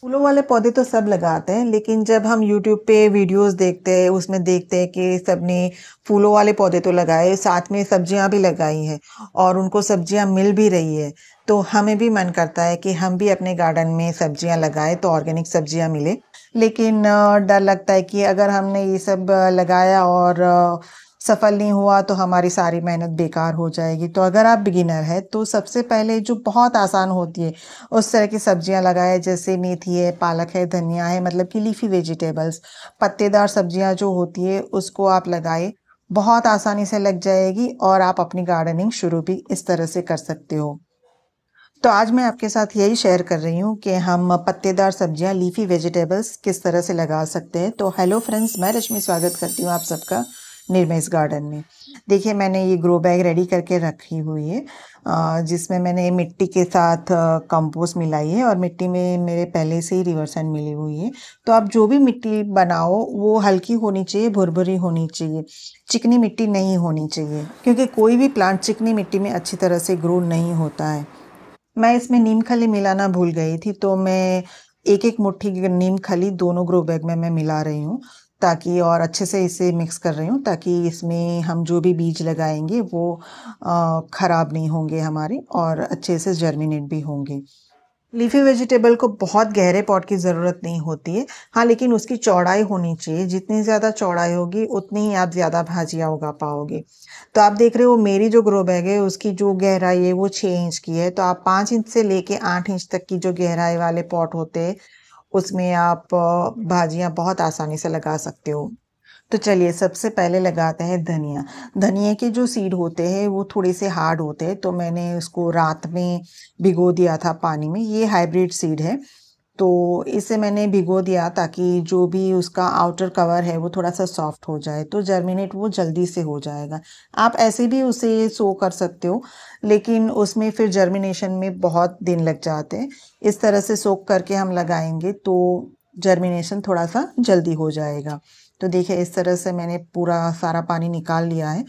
फूलों वाले पौधे तो सब लगाते हैं लेकिन जब हम यूट्यूब पे वीडियोस देखते हैं उसमें देखते हैं कि सब ने फूलों वाले पौधे तो लगाए साथ में सब्जियां भी लगाई हैं और उनको सब्जियां मिल भी रही है तो हमें भी मन करता है कि हम भी अपने गार्डन में सब्जियां लगाएं तो ऑर्गेनिक सब्जियां मिले लेकिन डर लगता है कि अगर हमने ये सब लगाया और सफल नहीं हुआ तो हमारी सारी मेहनत बेकार हो जाएगी तो अगर आप बिगिनर है तो सबसे पहले जो बहुत आसान होती है उस तरह की सब्जियां लगाए जैसे मेथी है पालक है धनिया है मतलब कि लीफी वेजिटेबल्स पत्तेदार सब्जियां जो होती है उसको आप लगाए बहुत आसानी से लग जाएगी और आप अपनी गार्डनिंग शुरू भी इस तरह से कर सकते हो तो आज मैं आपके साथ यही शेयर कर रही हूँ कि हम पत्तेदार सब्जियाँ लीफी वेजिटेबल्स किस तरह से लगा सकते हैं तो हेलो फ्रेंड्स मैं रश्मि स्वागत करती हूँ आप सबका निर्मेश गार्डन में देखिए मैंने ये ग्रो बैग रेडी करके रखी हुई है जिसमें मैंने मिट्टी के साथ कंपोस्ट मिलाई है और मिट्टी में मेरे पहले से ही रिवर्सन मिली हुई है तो आप जो भी मिट्टी बनाओ वो हल्की होनी चाहिए भुरभुरी होनी चाहिए चिकनी मिट्टी नहीं होनी चाहिए क्योंकि कोई भी प्लांट चिकनी मिट्टी में अच्छी तरह से ग्रो नहीं होता है मैं इसमें नीम खली मिलाना भूल गई थी तो मैं एक एक मुट्ठी नीम खली दोनों ग्रो बैग में मैं मिला रही हूँ ताकि और अच्छे से इसे मिक्स कर रही हूँ ताकि इसमें हम जो भी बीज लगाएंगे वो ख़राब नहीं होंगे हमारे और अच्छे से जर्मिनेट भी होंगे लीफी वेजिटेबल को बहुत गहरे पॉट की ज़रूरत नहीं होती है हाँ लेकिन उसकी चौड़ाई होनी चाहिए जितनी ज़्यादा चौड़ाई होगी उतनी ही आप ज़्यादा भाजियाँ उगा पाओगे तो आप देख रहे हो मेरी जो ग्रो बैग है उसकी जो गहराई है वो छः इंच की है तो आप पाँच इंच से लेके आठ इंच तक की जो गहराई वाले पॉट होते हैं उसमें आप भाजियाँ बहुत आसानी से लगा सकते हो तो चलिए सबसे पहले लगाते हैं धनिया धनिया के जो सीड होते हैं वो थोड़े से हार्ड होते हैं तो मैंने उसको रात में भिगो दिया था पानी में ये हाइब्रिड सीड है तो इसे मैंने भिगो दिया ताकि जो भी उसका आउटर कवर है वो थोड़ा सा सॉफ्ट हो जाए तो जर्मिनेट वो जल्दी से हो जाएगा आप ऐसे भी उसे सो कर सकते हो लेकिन उसमें फिर जर्मिनेशन में बहुत दिन लग जाते हैं इस तरह से सोक करके हम लगाएंगे तो जर्मिनेशन थोड़ा सा जल्दी हो जाएगा तो देखिए इस तरह से मैंने पूरा सारा पानी निकाल लिया है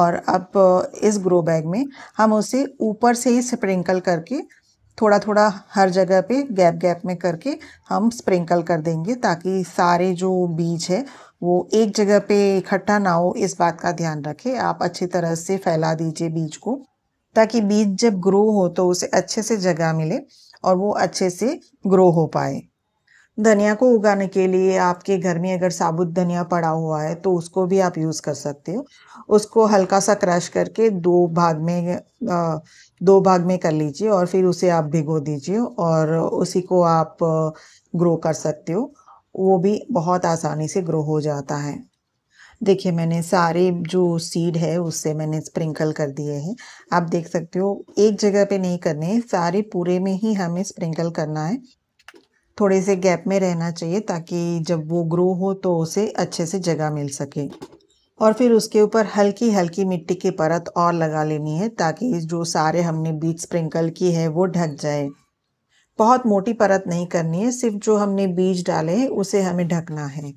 और अब इस ग्रो बैग में हम उसे ऊपर से ही स्प्रिंकल करके थोड़ा थोड़ा हर जगह पे गैप गैप में करके हम स्प्रिंकल कर देंगे ताकि सारे जो बीज है वो एक जगह पे इकट्ठा ना हो इस बात का ध्यान रखें आप अच्छी तरह से फैला दीजिए बीज को ताकि बीज जब ग्रो हो तो उसे अच्छे से जगह मिले और वो अच्छे से ग्रो हो पाए धनिया को उगाने के लिए आपके घर में अगर साबुत धनिया पड़ा हुआ है तो उसको भी आप यूज़ कर सकते हो उसको हल्का सा क्रश करके दो भाग में दो भाग में कर लीजिए और फिर उसे आप भिगो दीजिए और उसी को आप ग्रो कर सकते हो वो भी बहुत आसानी से ग्रो हो जाता है देखिए मैंने सारे जो सीड है उससे मैंने स्प्रिंकल कर दिए हैं आप देख सकते हो एक जगह पे नहीं करने सारे पूरे में ही हमें स्प्रिंकल करना है थोड़े से गैप में रहना चाहिए ताकि जब वो ग्रो हो तो उसे अच्छे से जगह मिल सके और फिर उसके ऊपर हल्की हल्की मिट्टी की परत और लगा लेनी है ताकि जो सारे हमने बीज स्प्रिंकल की है वो ढक जाए बहुत मोटी परत नहीं करनी है सिर्फ जो हमने बीज डाले हैं उसे हमें ढकना है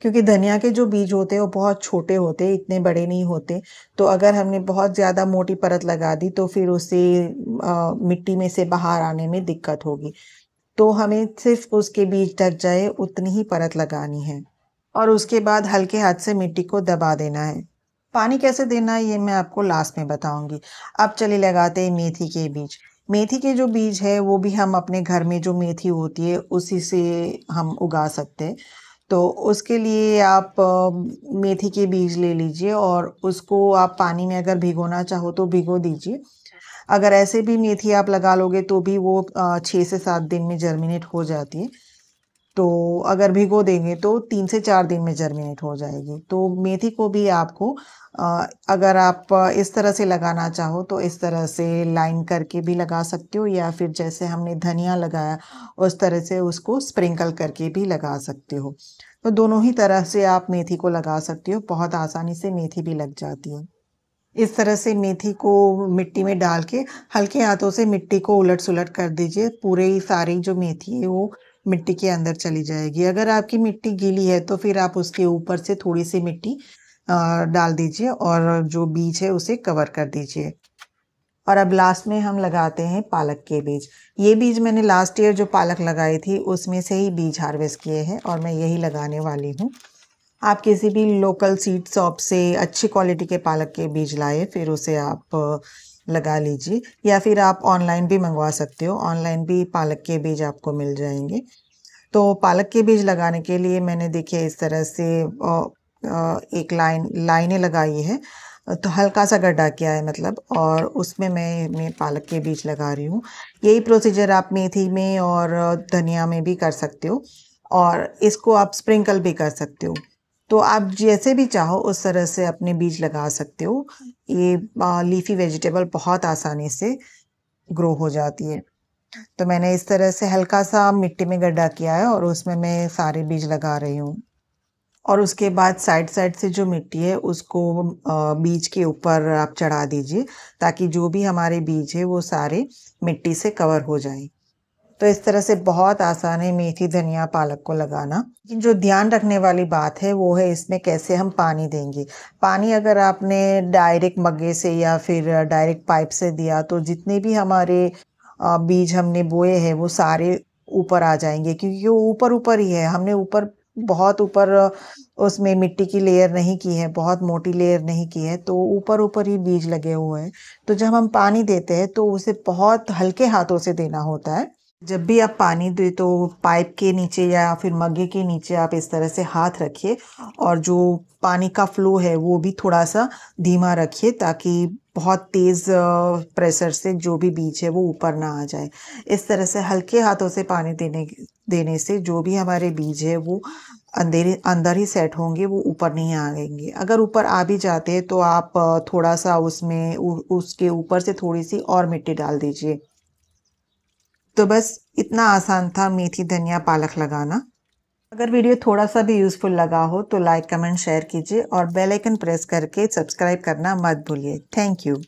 क्योंकि धनिया के जो बीज होते हैं वो बहुत छोटे होते हैं इतने बड़े नहीं होते तो अगर हमने बहुत ज़्यादा मोटी परत लगा दी तो फिर उसे आ, मिट्टी में से बाहर आने में दिक्कत होगी तो हमें सिर्फ उसके बीज ढक जाए उतनी ही परत लगानी है और उसके बाद हल्के हाथ से मिट्टी को दबा देना है पानी कैसे देना है ये मैं आपको लास्ट में बताऊंगी अब चले लगाते हैं मेथी के बीज मेथी के जो बीज है वो भी हम अपने घर में जो मेथी होती है उसी से हम उगा सकते हैं तो उसके लिए आप मेथी के बीज ले लीजिए और उसको आप पानी में अगर भिगोना चाहो तो भिगो दीजिए अगर ऐसे भी मेथी आप लगा लोगे तो भी वो छः से सात दिन में जर्मिनेट हो जाती है तो अगर भिगो देंगे तो तीन से चार दिन में जर्मिनेट हो जाएगी तो मेथी को भी आपको अगर आप इस तरह से लगाना चाहो तो इस तरह से लाइन करके भी लगा सकते हो या फिर जैसे हमने धनिया लगाया उस तरह से उसको स्प्रिंकल करके भी लगा सकते हो तो दोनों ही तरह से आप मेथी को लगा सकते हो बहुत आसानी से मेथी भी लग जाती है इस तरह से मेथी को मिट्टी में डाल के हल्के हाथों से मिट्टी को उलट सुलट कर दीजिए पूरे ही सारी जो मेथी है वो मिट्टी के अंदर चली जाएगी अगर आपकी मिट्टी गीली है तो फिर आप उसके ऊपर से थोड़ी सी मिट्टी डाल दीजिए और जो बीज है उसे कवर कर दीजिए और अब लास्ट में हम लगाते हैं पालक के बीज ये बीज मैंने लास्ट ईयर जो पालक लगाई थी उसमें से ही बीज हार्वेस्ट किए हैं और मैं यही लगाने वाली हूँ आप किसी भी लोकल सीड शॉप से अच्छी क्वालिटी के पालक के बीज लाए फिर उसे आप लगा लीजिए या फिर आप ऑनलाइन भी मंगवा सकते हो ऑनलाइन भी पालक के बीज आपको मिल जाएंगे तो पालक के बीज लगाने के लिए मैंने देखिए इस तरह से एक लाइन लाइनें लगाई है तो हल्का सा गड्ढा किया है मतलब और उसमें मैं मैं पालक के बीज लगा रही हूँ यही प्रोसीजर आप मेथी में और धनिया में भी कर सकते हो और इसको आप स्प्रिंकल भी कर सकते हो तो आप जैसे भी चाहो उस तरह से अपने बीज लगा सकते हो ये लीफी वेजिटेबल बहुत आसानी से ग्रो हो जाती है तो मैंने इस तरह से हल्का सा मिट्टी में गड्ढा किया है और उसमें मैं सारे बीज लगा रही हूँ और उसके बाद साइड साइड से जो मिट्टी है उसको बीज के ऊपर आप चढ़ा दीजिए ताकि जो भी हमारे बीज है वो सारे मिट्टी से कवर हो जाए तो इस तरह से बहुत आसान है मेथी धनिया पालक को लगाना लेकिन जो ध्यान रखने वाली बात है वो है इसमें कैसे हम पानी देंगे पानी अगर आपने डायरेक्ट मग्गे से या फिर डायरेक्ट पाइप से दिया तो जितने भी हमारे बीज हमने बोए हैं वो सारे ऊपर आ जाएंगे क्योंकि वो ऊपर ऊपर ही है हमने ऊपर बहुत ऊपर उसमें मिट्टी की लेयर नहीं की है बहुत मोटी लेयर नहीं की है तो ऊपर ऊपर ही बीज लगे हुए हैं तो जब हम पानी देते हैं तो उसे बहुत हल्के हाथों से देना होता है जब भी आप पानी दें तो पाइप के नीचे या फिर मग्गे के नीचे आप इस तरह से हाथ रखिए और जो पानी का फ्लो है वो भी थोड़ा सा धीमा रखिए ताकि बहुत तेज़ प्रेशर से जो भी बीज है वो ऊपर ना आ जाए इस तरह से हल्के हाथों से पानी देने देने से जो भी हमारे बीज है वो अंधेरे अंदर ही सेट होंगे वो ऊपर नहीं आएंगे अगर ऊपर आ भी जाते हैं तो आप थोड़ा सा उसमें उसके ऊपर से थोड़ी सी और मिट्टी डाल दीजिए तो बस इतना आसान था मेथी धनिया पालक लगाना अगर वीडियो थोड़ा सा भी यूज़फुल लगा हो तो लाइक कमेंट शेयर कीजिए और बेल आइकन प्रेस करके सब्सक्राइब करना मत भूलिए थैंक यू